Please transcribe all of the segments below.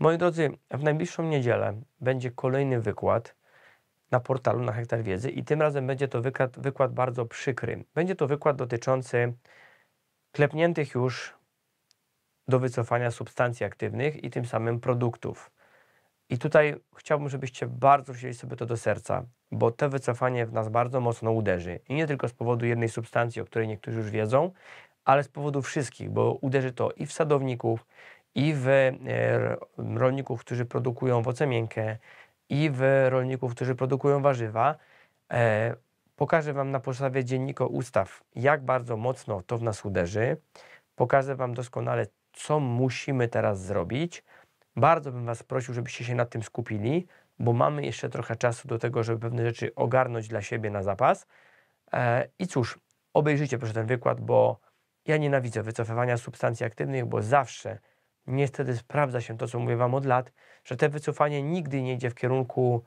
Moi drodzy, w najbliższą niedzielę będzie kolejny wykład na portalu na Hektar Wiedzy i tym razem będzie to wykład, wykład bardzo przykry. Będzie to wykład dotyczący klepniętych już do wycofania substancji aktywnych i tym samym produktów. I tutaj chciałbym, żebyście bardzo wzięli sobie to do serca, bo to wycofanie w nas bardzo mocno uderzy. I nie tylko z powodu jednej substancji, o której niektórzy już wiedzą, ale z powodu wszystkich, bo uderzy to i w sadowników, i w e, rolników, którzy produkują owoce miękkie, i w rolników, którzy produkują warzywa. E, pokażę Wam na podstawie dziennika ustaw, jak bardzo mocno to w nas uderzy. Pokażę Wam doskonale, co musimy teraz zrobić. Bardzo bym Was prosił, żebyście się nad tym skupili, bo mamy jeszcze trochę czasu do tego, żeby pewne rzeczy ogarnąć dla siebie na zapas. E, I cóż, obejrzyjcie proszę ten wykład, bo ja nienawidzę wycofywania substancji aktywnych, bo zawsze Niestety sprawdza się to, co mówię Wam od lat, że te wycofanie nigdy nie idzie w kierunku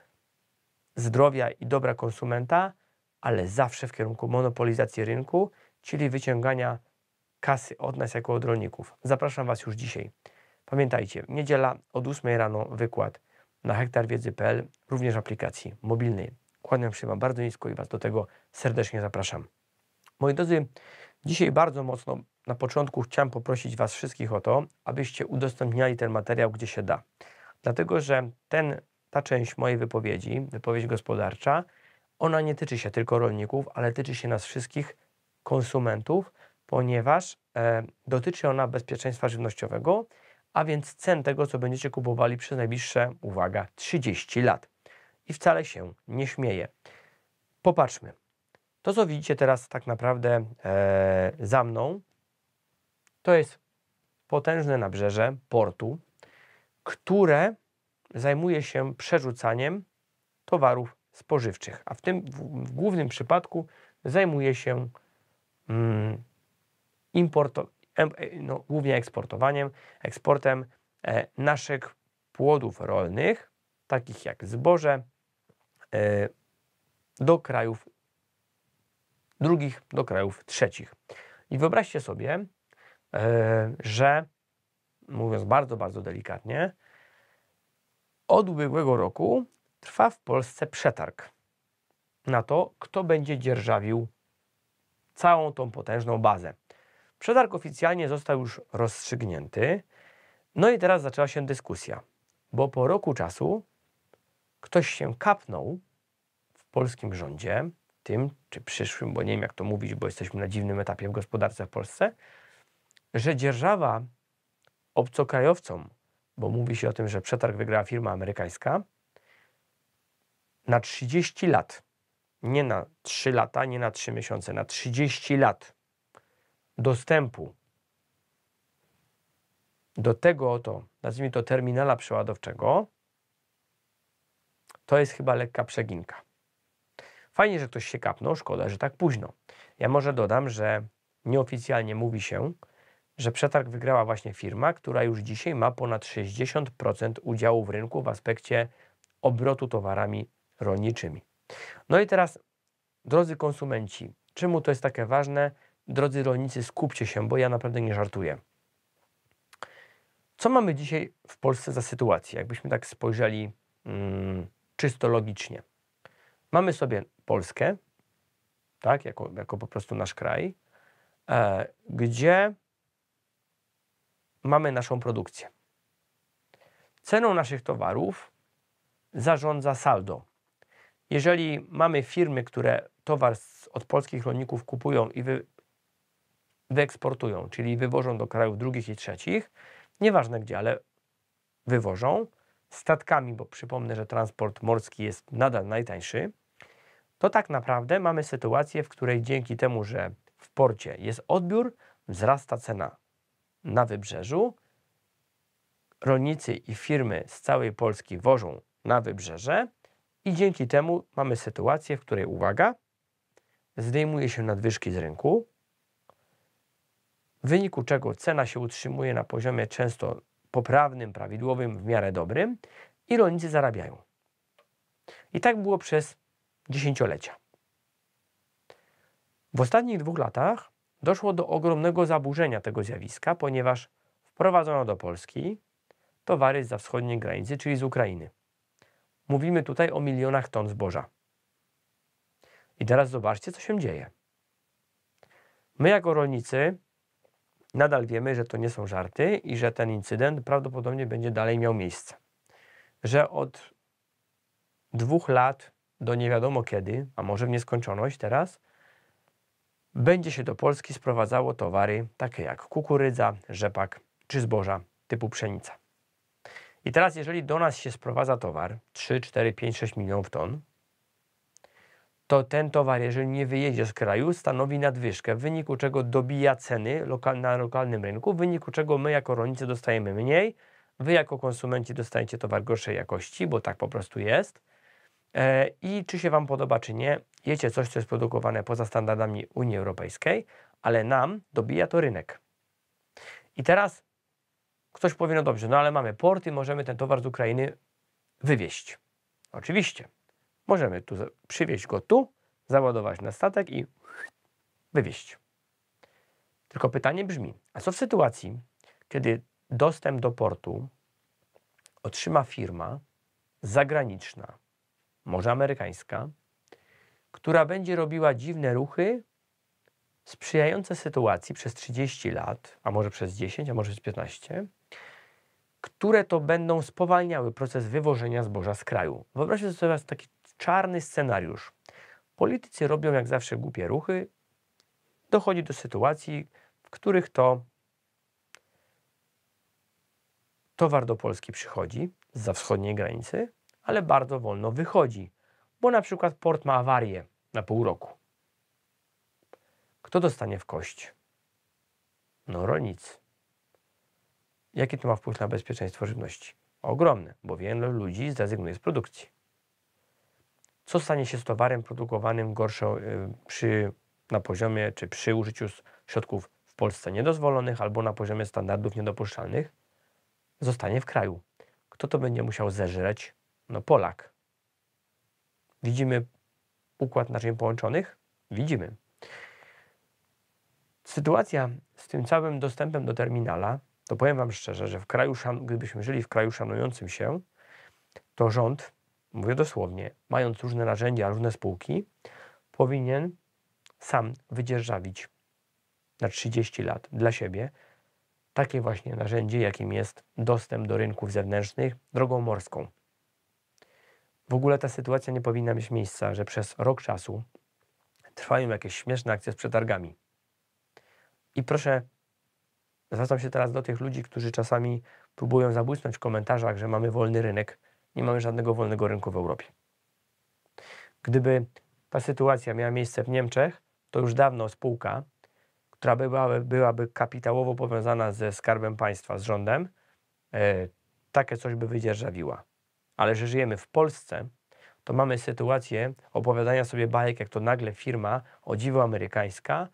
zdrowia i dobra konsumenta, ale zawsze w kierunku monopolizacji rynku, czyli wyciągania kasy od nas jako od rolników. Zapraszam Was już dzisiaj. Pamiętajcie, niedziela od 8 rano wykład na hektarwiedzy.pl, również aplikacji mobilnej. Kłaniam się Wam bardzo nisko i Was do tego serdecznie zapraszam. Moi drodzy, dzisiaj bardzo mocno na początku chciałem poprosić Was wszystkich o to, abyście udostępniali ten materiał, gdzie się da. Dlatego, że ten, ta część mojej wypowiedzi, wypowiedź gospodarcza, ona nie tyczy się tylko rolników, ale tyczy się nas wszystkich, konsumentów, ponieważ e, dotyczy ona bezpieczeństwa żywnościowego, a więc cen tego, co będziecie kupowali przez najbliższe, uwaga, 30 lat. I wcale się nie śmieję. Popatrzmy. To, co widzicie teraz tak naprawdę e, za mną, to jest potężne nabrzeże portu, które zajmuje się przerzucaniem towarów spożywczych, a w tym w, w głównym przypadku zajmuje się mm, importo, em, e, no, głównie eksportowaniem, eksportem e, naszych płodów rolnych, takich jak zboże, e, do krajów drugich, do krajów trzecich. I wyobraźcie sobie, E, że, mówiąc bardzo, bardzo delikatnie, od ubiegłego roku trwa w Polsce przetarg na to, kto będzie dzierżawił całą tą potężną bazę. Przetarg oficjalnie został już rozstrzygnięty, no i teraz zaczęła się dyskusja, bo po roku czasu ktoś się kapnął w polskim rządzie, tym czy przyszłym, bo nie wiem jak to mówić, bo jesteśmy na dziwnym etapie w gospodarce w Polsce, że dzierżawa obcokrajowcom, bo mówi się o tym, że przetarg wygrała firma amerykańska, na 30 lat, nie na 3 lata, nie na 3 miesiące, na 30 lat dostępu do tego oto, nazwijmy to terminala przeładowczego, to jest chyba lekka przeginka. Fajnie, że ktoś się kapnął, szkoda, że tak późno. Ja może dodam, że nieoficjalnie mówi się, że przetarg wygrała właśnie firma, która już dzisiaj ma ponad 60% udziału w rynku w aspekcie obrotu towarami rolniczymi. No i teraz, drodzy konsumenci, czemu to jest takie ważne? Drodzy rolnicy, skupcie się, bo ja naprawdę nie żartuję. Co mamy dzisiaj w Polsce za sytuację, jakbyśmy tak spojrzeli mm, czysto logicznie? Mamy sobie Polskę, tak, jako, jako po prostu nasz kraj, e, gdzie mamy naszą produkcję. Ceną naszych towarów zarządza saldo. Jeżeli mamy firmy, które towar od polskich rolników kupują i wy, wyeksportują, czyli wywożą do krajów drugich i trzecich, nieważne gdzie, ale wywożą statkami, bo przypomnę, że transport morski jest nadal najtańszy, to tak naprawdę mamy sytuację, w której dzięki temu, że w porcie jest odbiór, wzrasta cena na wybrzeżu. Rolnicy i firmy z całej Polski wożą na wybrzeże i dzięki temu mamy sytuację, w której, uwaga, zdejmuje się nadwyżki z rynku, w wyniku czego cena się utrzymuje na poziomie często poprawnym, prawidłowym, w miarę dobrym i rolnicy zarabiają. I tak było przez dziesięciolecia. W ostatnich dwóch latach doszło do ogromnego zaburzenia tego zjawiska, ponieważ wprowadzono do Polski towary z wschodniej granicy, czyli z Ukrainy. Mówimy tutaj o milionach ton zboża. I teraz zobaczcie, co się dzieje. My, jako rolnicy, nadal wiemy, że to nie są żarty i że ten incydent prawdopodobnie będzie dalej miał miejsce. Że od dwóch lat do nie wiadomo kiedy, a może w nieskończoność teraz, będzie się do Polski sprowadzało towary takie jak kukurydza, rzepak czy zboża typu pszenica. I teraz, jeżeli do nas się sprowadza towar 3, 4, 5, 6 milionów ton, to ten towar, jeżeli nie wyjedzie z kraju, stanowi nadwyżkę, w wyniku czego dobija ceny lokal, na lokalnym rynku, w wyniku czego my jako rolnicy dostajemy mniej, wy jako konsumenci dostajecie towar gorszej jakości, bo tak po prostu jest. E, I czy się Wam podoba, czy nie, jecie coś, co jest produkowane poza standardami Unii Europejskiej, ale nam dobija to rynek. I teraz ktoś powie, no dobrze, no ale mamy porty, możemy ten towar z Ukrainy wywieźć. Oczywiście. Możemy tu przywieźć go tu, załadować na statek i wywieźć. Tylko pytanie brzmi, a co w sytuacji, kiedy dostęp do portu otrzyma firma zagraniczna, może amerykańska, która będzie robiła dziwne ruchy sprzyjające sytuacji przez 30 lat, a może przez 10, a może przez 15, które to będą spowalniały proces wywożenia zboża z kraju. Wyobraźcie sobie taki czarny scenariusz. Politycy robią jak zawsze głupie ruchy, dochodzi do sytuacji, w których to towar do Polski przychodzi za wschodniej granicy, ale bardzo wolno wychodzi bo na przykład port ma awarię na pół roku. Kto dostanie w kość? No rolnicy. Jaki to ma wpływ na bezpieczeństwo żywności? Ogromne, bo wielu ludzi zrezygnuje z produkcji. Co stanie się z towarem produkowanym gorszą e, przy, na poziomie czy przy użyciu środków w Polsce niedozwolonych albo na poziomie standardów niedopuszczalnych? Zostanie w kraju. Kto to będzie musiał zeżreć? No Polak. Widzimy układ naczyń połączonych? Widzimy. Sytuacja z tym całym dostępem do terminala, to powiem Wam szczerze, że w kraju, gdybyśmy żyli w kraju szanującym się, to rząd, mówię dosłownie, mając różne narzędzia, różne spółki, powinien sam wydzierżawić na 30 lat dla siebie takie właśnie narzędzie, jakim jest dostęp do rynków zewnętrznych drogą morską. W ogóle ta sytuacja nie powinna mieć miejsca, że przez rok czasu trwają jakieś śmieszne akcje z przetargami. I proszę, zwracam się teraz do tych ludzi, którzy czasami próbują zabłysnąć w komentarzach, że mamy wolny rynek. Nie mamy żadnego wolnego rynku w Europie. Gdyby ta sytuacja miała miejsce w Niemczech, to już dawno spółka, która byłaby, byłaby kapitałowo powiązana ze skarbem państwa, z rządem, e, takie coś by wydzierżawiła ale że żyjemy w Polsce, to mamy sytuację opowiadania sobie bajek, jak to nagle firma o dziwo amerykańska,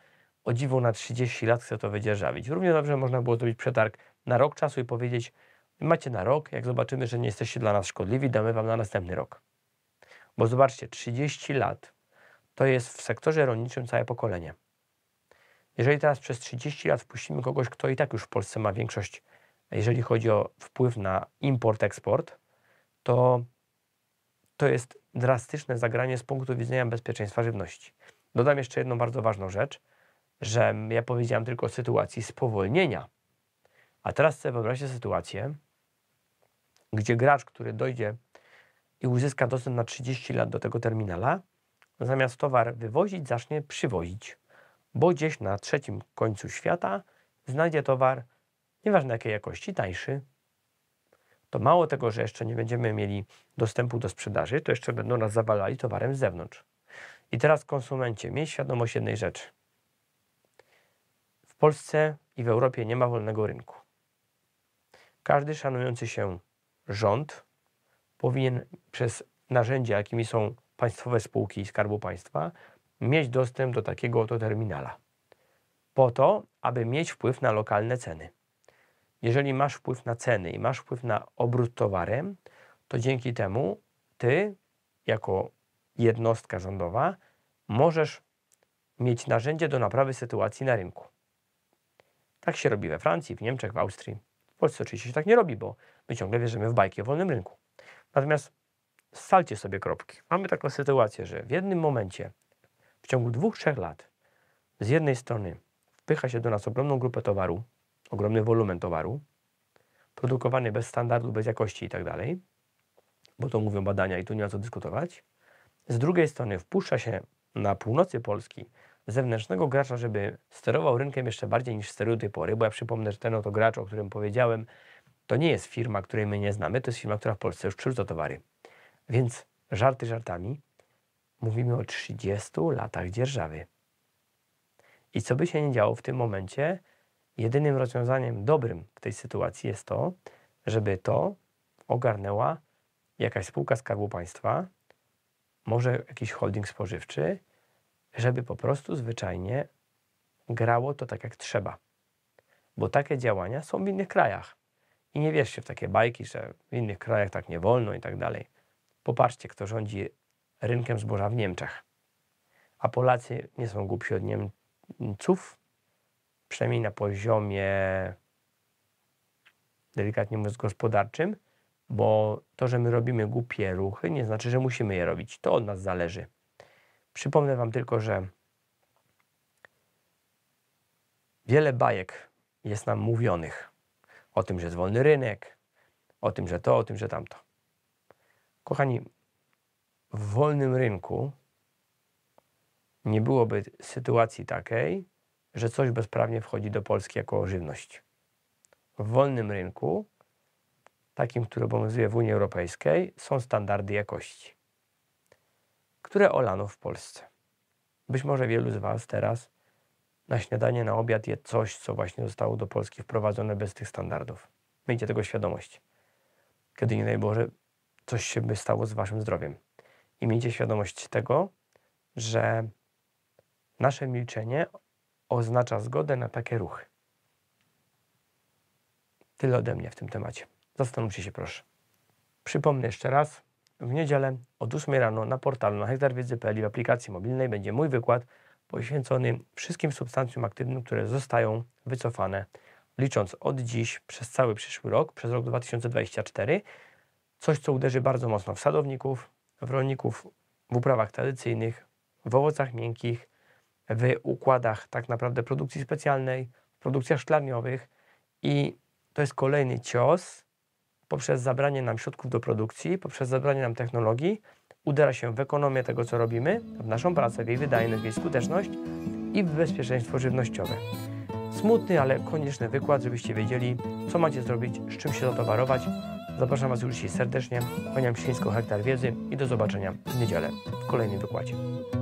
o dziwo na 30 lat chce to wydzierżawić. Równie dobrze można było zrobić przetarg na rok czasu i powiedzieć, macie na rok, jak zobaczymy, że nie jesteście dla nas szkodliwi, damy wam na następny rok. Bo zobaczcie, 30 lat to jest w sektorze rolniczym całe pokolenie. Jeżeli teraz przez 30 lat wpuścimy kogoś, kto i tak już w Polsce ma większość, jeżeli chodzi o wpływ na import-eksport, to, to jest drastyczne zagranie z punktu widzenia bezpieczeństwa żywności. Dodam jeszcze jedną bardzo ważną rzecz, że ja powiedziałem tylko o sytuacji spowolnienia. A teraz sobie sytuację, gdzie gracz, który dojdzie i uzyska dostęp na 30 lat do tego terminala, zamiast towar wywozić, zacznie przywozić, bo gdzieś na trzecim końcu świata znajdzie towar, nieważne jakiej jakości, tańszy, to mało tego, że jeszcze nie będziemy mieli dostępu do sprzedaży, to jeszcze będą nas zawalali towarem z zewnątrz. I teraz konsumencie, miej świadomość jednej rzeczy. W Polsce i w Europie nie ma wolnego rynku. Każdy szanujący się rząd powinien przez narzędzia, jakimi są państwowe spółki i Skarbu Państwa, mieć dostęp do takiego oto terminala. Po to, aby mieć wpływ na lokalne ceny jeżeli masz wpływ na ceny i masz wpływ na obrót towarem, to dzięki temu ty, jako jednostka rządowa, możesz mieć narzędzie do naprawy sytuacji na rynku. Tak się robi we Francji, w Niemczech, w Austrii. W Polsce oczywiście się tak nie robi, bo my ciągle wierzymy w bajki o wolnym rynku. Natomiast stalcie sobie kropki. Mamy taką sytuację, że w jednym momencie, w ciągu dwóch, trzech lat, z jednej strony wpycha się do nas ogromną grupę towaru, ogromny wolumen towaru, produkowany bez standardu, bez jakości i tak dalej, bo to mówią badania i tu nie ma co dyskutować. Z drugiej strony wpuszcza się na północy Polski zewnętrznego gracza, żeby sterował rynkiem jeszcze bardziej niż sterują do tej pory, bo ja przypomnę, że ten oto gracz, o którym powiedziałem, to nie jest firma, której my nie znamy, to jest firma, która w Polsce już przyrzuca towary. Więc żarty żartami, mówimy o 30 latach dzierżawy. I co by się nie działo w tym momencie, Jedynym rozwiązaniem dobrym w tej sytuacji jest to, żeby to ogarnęła jakaś spółka Skarbu Państwa, może jakiś holding spożywczy, żeby po prostu zwyczajnie grało to tak jak trzeba. Bo takie działania są w innych krajach. I nie wierzcie w takie bajki, że w innych krajach tak nie wolno i tak dalej. Popatrzcie, kto rządzi rynkiem zboża w Niemczech. A Polacy nie są głupsi od Niemców, przynajmniej na poziomie delikatnie mówiąc gospodarczym, bo to, że my robimy głupie ruchy, nie znaczy, że musimy je robić. To od nas zależy. Przypomnę Wam tylko, że wiele bajek jest nam mówionych o tym, że jest wolny rynek, o tym, że to, o tym, że tamto. Kochani, w wolnym rynku nie byłoby sytuacji takiej, że coś bezprawnie wchodzi do Polski jako żywność. W wolnym rynku, takim, który obowiązuje w Unii Europejskiej, są standardy jakości, które olano w Polsce. Być może wielu z Was teraz na śniadanie, na obiad je coś, co właśnie zostało do Polski wprowadzone bez tych standardów. Miejcie tego świadomość. Kiedy nie daj Boże, coś się by stało z Waszym zdrowiem. I miejcie świadomość tego, że nasze milczenie oznacza zgodę na takie ruchy. Tyle ode mnie w tym temacie. Zastanówcie się proszę. Przypomnę jeszcze raz, w niedzielę od 8 rano na portalu na hektarwiedzy.pl w aplikacji mobilnej będzie mój wykład poświęcony wszystkim substancjom aktywnym, które zostają wycofane, licząc od dziś przez cały przyszły rok, przez rok 2024. Coś, co uderzy bardzo mocno w sadowników, w rolników, w uprawach tradycyjnych, w owocach miękkich, w układach tak naprawdę produkcji specjalnej, w produkcjach szklarniowych i to jest kolejny cios poprzez zabranie nam środków do produkcji, poprzez zabranie nam technologii, udera się w ekonomię tego, co robimy, w naszą pracę, w jej wydajność, w jej skuteczność i w bezpieczeństwo żywnościowe. Smutny, ale konieczny wykład, żebyście wiedzieli, co macie zrobić, z czym się zatowarować. Zapraszam Was już dzisiaj serdecznie. Kłaniam Ślińsko Hektar Wiedzy i do zobaczenia w niedzielę w kolejnym wykładzie.